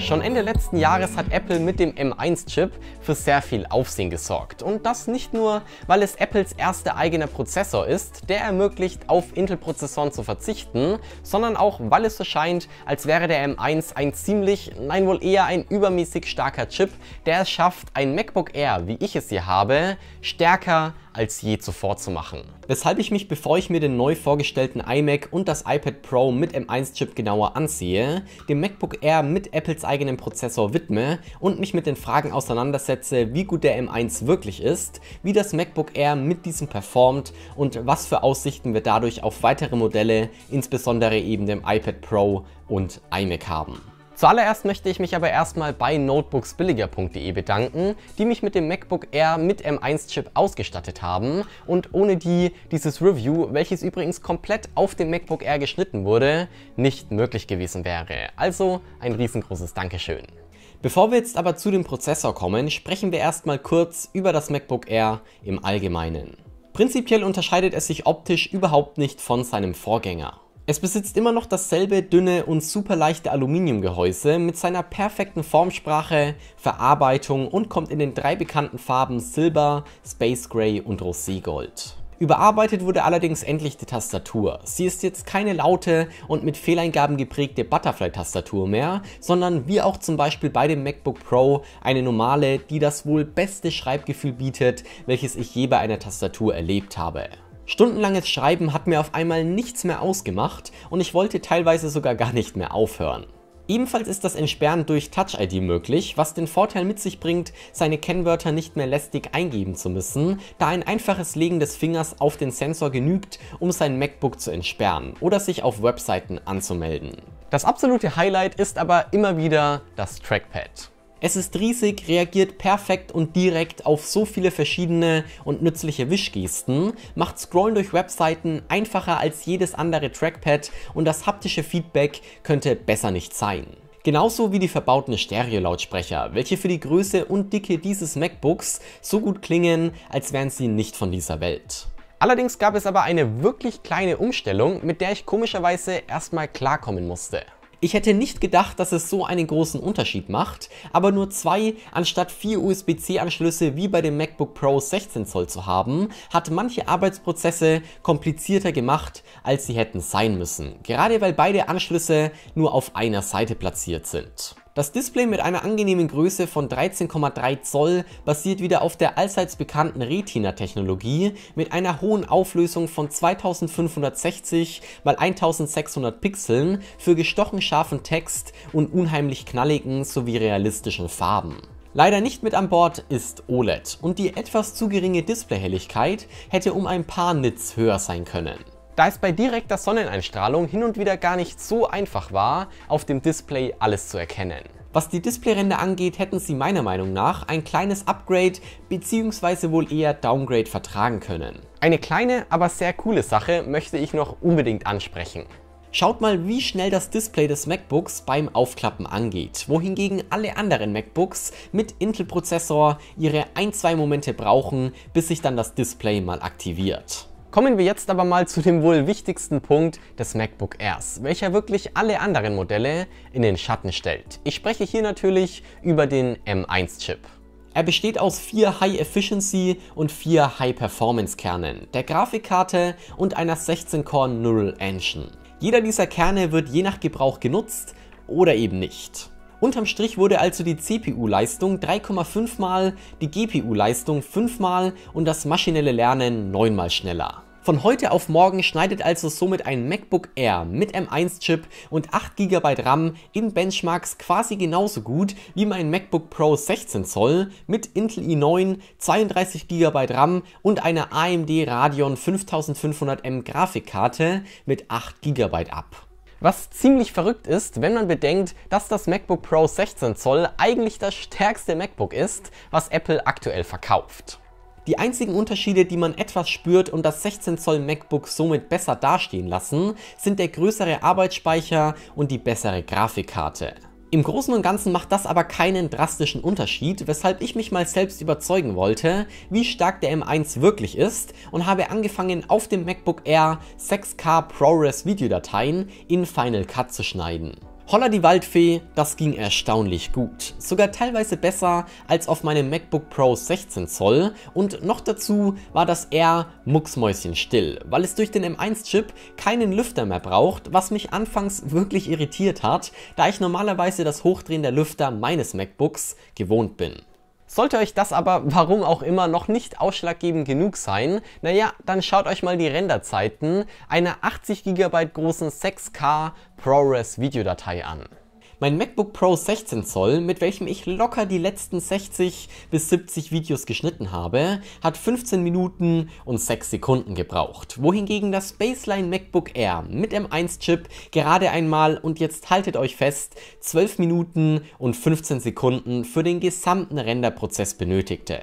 Schon Ende letzten Jahres hat Apple mit dem M1-Chip für sehr viel Aufsehen gesorgt. Und das nicht nur, weil es Apples erster eigener Prozessor ist, der ermöglicht, auf Intel-Prozessoren zu verzichten, sondern auch, weil es so scheint, als wäre der M1 ein ziemlich, nein wohl eher ein übermäßig starker Chip, der es schafft, ein MacBook Air, wie ich es hier habe, stärker als je zuvor zu machen. Weshalb ich mich, bevor ich mir den neu vorgestellten iMac und das iPad Pro mit M1-Chip genauer ansehe, dem MacBook Air mit Apples eigenem Prozessor widme und mich mit den Fragen auseinandersetze, wie gut der M1 wirklich ist, wie das MacBook Air mit diesem performt und was für Aussichten wir dadurch auf weitere Modelle, insbesondere eben dem iPad Pro und iMac haben. Zuallererst möchte ich mich aber erstmal bei notebooksbilliger.de bedanken, die mich mit dem MacBook Air mit M1-Chip ausgestattet haben und ohne die dieses Review, welches übrigens komplett auf dem MacBook Air geschnitten wurde, nicht möglich gewesen wäre. Also ein riesengroßes Dankeschön. Bevor wir jetzt aber zu dem Prozessor kommen, sprechen wir erstmal kurz über das MacBook Air im Allgemeinen. Prinzipiell unterscheidet es sich optisch überhaupt nicht von seinem Vorgänger. Es besitzt immer noch dasselbe dünne und super leichte Aluminiumgehäuse mit seiner perfekten Formsprache, Verarbeitung und kommt in den drei bekannten Farben Silber, Space Gray und Rosé Gold. Überarbeitet wurde allerdings endlich die Tastatur. Sie ist jetzt keine laute und mit Fehleingaben geprägte Butterfly-Tastatur mehr, sondern wie auch zum Beispiel bei dem MacBook Pro eine normale, die das wohl beste Schreibgefühl bietet, welches ich je bei einer Tastatur erlebt habe. Stundenlanges Schreiben hat mir auf einmal nichts mehr ausgemacht und ich wollte teilweise sogar gar nicht mehr aufhören. Ebenfalls ist das Entsperren durch Touch-ID möglich, was den Vorteil mit sich bringt, seine Kennwörter nicht mehr lästig eingeben zu müssen, da ein einfaches Legen des Fingers auf den Sensor genügt, um sein MacBook zu entsperren oder sich auf Webseiten anzumelden. Das absolute Highlight ist aber immer wieder das Trackpad. Es ist riesig, reagiert perfekt und direkt auf so viele verschiedene und nützliche Wischgesten, macht Scrollen durch Webseiten einfacher als jedes andere Trackpad und das haptische Feedback könnte besser nicht sein. Genauso wie die verbauten Stereo-Lautsprecher, welche für die Größe und Dicke dieses MacBooks so gut klingen, als wären sie nicht von dieser Welt. Allerdings gab es aber eine wirklich kleine Umstellung, mit der ich komischerweise erstmal klarkommen musste. Ich hätte nicht gedacht, dass es so einen großen Unterschied macht, aber nur zwei anstatt vier USB-C-Anschlüsse wie bei dem MacBook Pro 16 Zoll zu haben, hat manche Arbeitsprozesse komplizierter gemacht, als sie hätten sein müssen. Gerade weil beide Anschlüsse nur auf einer Seite platziert sind. Das Display mit einer angenehmen Größe von 13,3 Zoll basiert wieder auf der allseits bekannten Retina-Technologie mit einer hohen Auflösung von 2560 x 1600 Pixeln für gestochen scharfen Text und unheimlich knalligen sowie realistischen Farben. Leider nicht mit an Bord ist OLED und die etwas zu geringe Displayhelligkeit hätte um ein paar Nits höher sein können. Da es bei direkter Sonneneinstrahlung hin und wieder gar nicht so einfach war, auf dem Display alles zu erkennen. Was die Displayränder angeht, hätten sie meiner Meinung nach ein kleines Upgrade bzw. wohl eher Downgrade vertragen können. Eine kleine, aber sehr coole Sache möchte ich noch unbedingt ansprechen. Schaut mal, wie schnell das Display des MacBooks beim Aufklappen angeht, wohingegen alle anderen MacBooks mit Intel-Prozessor ihre 1-2 Momente brauchen, bis sich dann das Display mal aktiviert. Kommen wir jetzt aber mal zu dem wohl wichtigsten Punkt des MacBook Airs, welcher wirklich alle anderen Modelle in den Schatten stellt. Ich spreche hier natürlich über den M1-Chip. Er besteht aus vier High Efficiency und vier High Performance Kernen, der Grafikkarte und einer 16-Core Neural Engine. Jeder dieser Kerne wird je nach Gebrauch genutzt oder eben nicht. Unterm Strich wurde also die CPU-Leistung 3,5 mal, die GPU-Leistung 5 mal und das maschinelle Lernen 9 mal schneller. Von heute auf morgen schneidet also somit ein MacBook Air mit M1-Chip und 8 GB RAM in Benchmarks quasi genauso gut wie mein MacBook Pro 16 Zoll mit Intel i9, 32 GB RAM und einer AMD Radeon 5500M Grafikkarte mit 8 GB ab. Was ziemlich verrückt ist, wenn man bedenkt, dass das MacBook Pro 16 Zoll eigentlich das stärkste MacBook ist, was Apple aktuell verkauft. Die einzigen Unterschiede, die man etwas spürt und das 16 Zoll MacBook somit besser dastehen lassen, sind der größere Arbeitsspeicher und die bessere Grafikkarte. Im Großen und Ganzen macht das aber keinen drastischen Unterschied, weshalb ich mich mal selbst überzeugen wollte, wie stark der M1 wirklich ist und habe angefangen auf dem MacBook Air 6K ProRes Videodateien in Final Cut zu schneiden. Holla die Waldfee, das ging erstaunlich gut. Sogar teilweise besser als auf meinem MacBook Pro 16 Zoll und noch dazu war das eher mucksmäuschenstill, weil es durch den M1-Chip keinen Lüfter mehr braucht, was mich anfangs wirklich irritiert hat, da ich normalerweise das Hochdrehen der Lüfter meines MacBooks gewohnt bin. Sollte euch das aber, warum auch immer, noch nicht ausschlaggebend genug sein, naja, dann schaut euch mal die Renderzeiten einer 80 GB großen 6K ProRes Videodatei an. Mein MacBook Pro 16 Zoll, mit welchem ich locker die letzten 60 bis 70 Videos geschnitten habe, hat 15 Minuten und 6 Sekunden gebraucht. Wohingegen das Baseline MacBook Air mit M1-Chip gerade einmal und jetzt haltet euch fest, 12 Minuten und 15 Sekunden für den gesamten Renderprozess benötigte.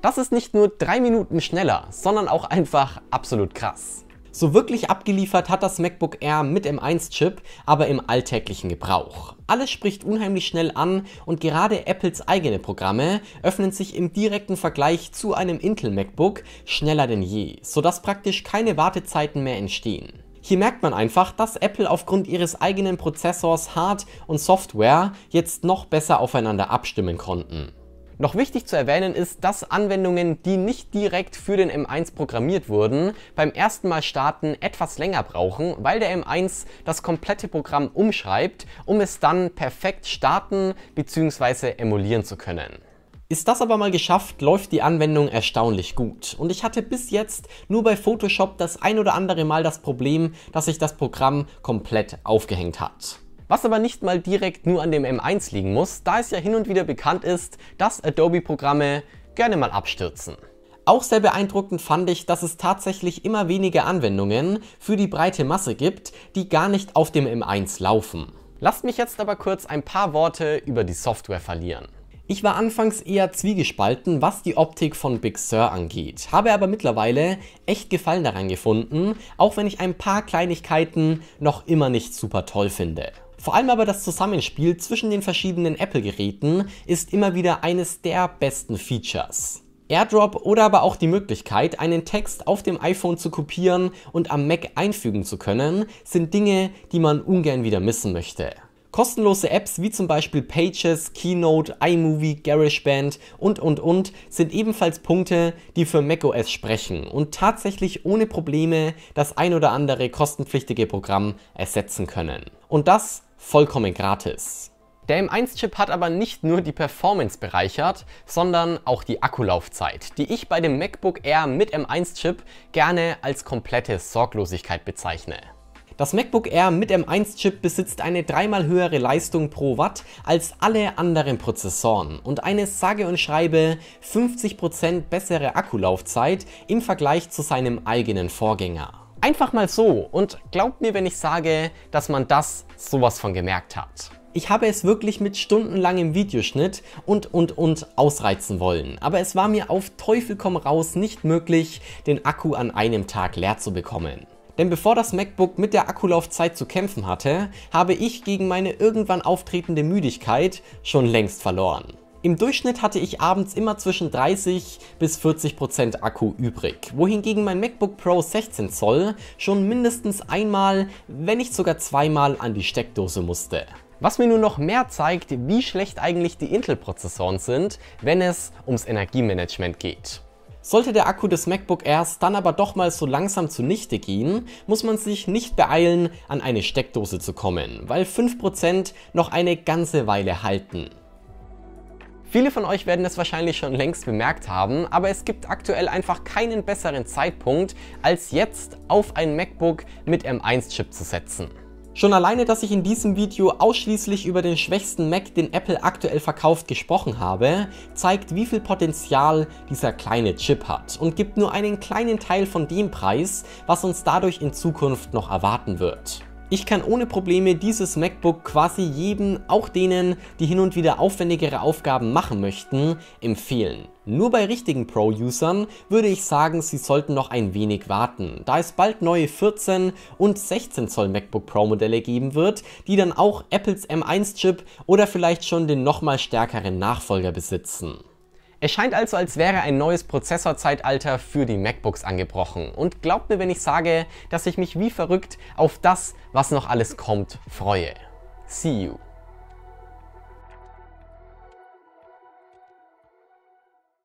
Das ist nicht nur 3 Minuten schneller, sondern auch einfach absolut krass. So wirklich abgeliefert hat das MacBook Air mit M1-Chip, aber im alltäglichen Gebrauch. Alles spricht unheimlich schnell an und gerade Apples eigene Programme öffnen sich im direkten Vergleich zu einem Intel MacBook schneller denn je, sodass praktisch keine Wartezeiten mehr entstehen. Hier merkt man einfach, dass Apple aufgrund ihres eigenen Prozessors Hard- und Software jetzt noch besser aufeinander abstimmen konnten. Noch wichtig zu erwähnen ist, dass Anwendungen, die nicht direkt für den M1 programmiert wurden, beim ersten Mal starten etwas länger brauchen, weil der M1 das komplette Programm umschreibt, um es dann perfekt starten bzw. emulieren zu können. Ist das aber mal geschafft, läuft die Anwendung erstaunlich gut. Und ich hatte bis jetzt nur bei Photoshop das ein oder andere Mal das Problem, dass sich das Programm komplett aufgehängt hat. Was aber nicht mal direkt nur an dem M1 liegen muss, da es ja hin und wieder bekannt ist, dass Adobe-Programme gerne mal abstürzen. Auch sehr beeindruckend fand ich, dass es tatsächlich immer weniger Anwendungen für die breite Masse gibt, die gar nicht auf dem M1 laufen. Lasst mich jetzt aber kurz ein paar Worte über die Software verlieren. Ich war anfangs eher zwiegespalten, was die Optik von Big Sur angeht, habe aber mittlerweile echt Gefallen daran gefunden, auch wenn ich ein paar Kleinigkeiten noch immer nicht super toll finde. Vor allem aber das Zusammenspiel zwischen den verschiedenen Apple-Geräten ist immer wieder eines der besten Features. AirDrop oder aber auch die Möglichkeit, einen Text auf dem iPhone zu kopieren und am Mac einfügen zu können, sind Dinge, die man ungern wieder missen möchte. Kostenlose Apps wie zum Beispiel Pages, Keynote, iMovie, GarageBand und und und sind ebenfalls Punkte, die für macOS sprechen und tatsächlich ohne Probleme das ein oder andere kostenpflichtige Programm ersetzen können. Und das vollkommen gratis. Der M1-Chip hat aber nicht nur die Performance bereichert, sondern auch die Akkulaufzeit, die ich bei dem MacBook Air mit M1-Chip gerne als komplette Sorglosigkeit bezeichne. Das MacBook Air mit M1-Chip besitzt eine dreimal höhere Leistung pro Watt als alle anderen Prozessoren und eine sage und schreibe 50% bessere Akkulaufzeit im Vergleich zu seinem eigenen Vorgänger. Einfach mal so und glaubt mir, wenn ich sage, dass man das sowas von gemerkt hat. Ich habe es wirklich mit stundenlangem Videoschnitt und und und ausreizen wollen, aber es war mir auf Teufel komm raus nicht möglich, den Akku an einem Tag leer zu bekommen. Denn bevor das MacBook mit der Akkulaufzeit zu kämpfen hatte, habe ich gegen meine irgendwann auftretende Müdigkeit schon längst verloren. Im Durchschnitt hatte ich abends immer zwischen 30 bis 40% Prozent Akku übrig, wohingegen mein MacBook Pro 16 Zoll schon mindestens einmal, wenn nicht sogar zweimal an die Steckdose musste. Was mir nur noch mehr zeigt, wie schlecht eigentlich die Intel-Prozessoren sind, wenn es ums Energiemanagement geht. Sollte der Akku des MacBook Airs dann aber doch mal so langsam zunichte gehen, muss man sich nicht beeilen, an eine Steckdose zu kommen, weil 5% noch eine ganze Weile halten. Viele von euch werden es wahrscheinlich schon längst bemerkt haben, aber es gibt aktuell einfach keinen besseren Zeitpunkt, als jetzt auf ein MacBook mit M1-Chip zu setzen. Schon alleine, dass ich in diesem Video ausschließlich über den schwächsten Mac, den Apple aktuell verkauft, gesprochen habe, zeigt, wie viel Potenzial dieser kleine Chip hat und gibt nur einen kleinen Teil von dem Preis, was uns dadurch in Zukunft noch erwarten wird. Ich kann ohne Probleme dieses MacBook quasi jedem, auch denen, die hin und wieder aufwendigere Aufgaben machen möchten, empfehlen. Nur bei richtigen Pro-Usern würde ich sagen, sie sollten noch ein wenig warten, da es bald neue 14 und 16 Zoll MacBook Pro Modelle geben wird, die dann auch Apples M1 Chip oder vielleicht schon den nochmal stärkeren Nachfolger besitzen. Es scheint also, als wäre ein neues Prozessorzeitalter für die MacBooks angebrochen. Und glaubt mir, wenn ich sage, dass ich mich wie verrückt auf das, was noch alles kommt, freue. See you.